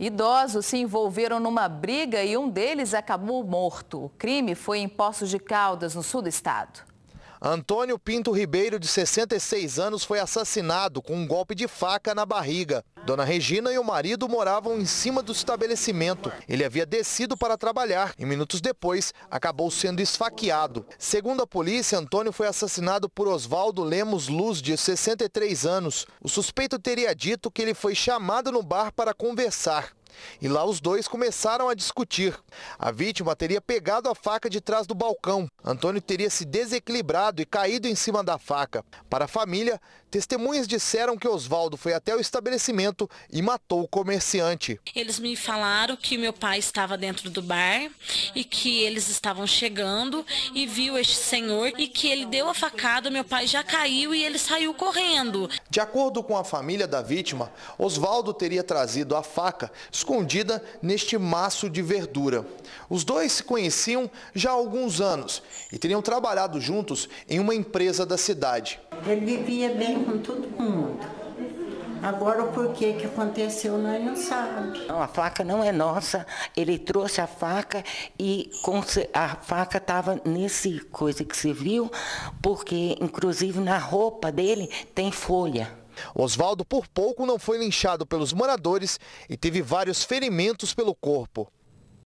Idosos se envolveram numa briga e um deles acabou morto. O crime foi em Poços de Caldas, no sul do estado. Antônio Pinto Ribeiro, de 66 anos, foi assassinado com um golpe de faca na barriga. Dona Regina e o marido moravam em cima do estabelecimento. Ele havia descido para trabalhar e minutos depois acabou sendo esfaqueado. Segundo a polícia, Antônio foi assassinado por Oswaldo Lemos Luz, de 63 anos. O suspeito teria dito que ele foi chamado no bar para conversar. E lá os dois começaram a discutir. A vítima teria pegado a faca de trás do balcão. Antônio teria se desequilibrado e caído em cima da faca. Para a família, testemunhas disseram que Oswaldo foi até o estabelecimento e matou o comerciante. Eles me falaram que meu pai estava dentro do bar e que eles estavam chegando e viu este senhor e que ele deu a facada, meu pai já caiu e ele saiu correndo. De acordo com a família da vítima, Oswaldo teria trazido a faca, escondida neste maço de verdura. Os dois se conheciam já há alguns anos e teriam trabalhado juntos em uma empresa da cidade. Ele vivia bem com todo mundo. Agora o porquê que aconteceu nós não sabemos. A faca não é nossa, ele trouxe a faca e a faca estava nesse coisa que se viu, porque inclusive na roupa dele tem folha. Oswaldo por pouco não foi linchado pelos moradores e teve vários ferimentos pelo corpo.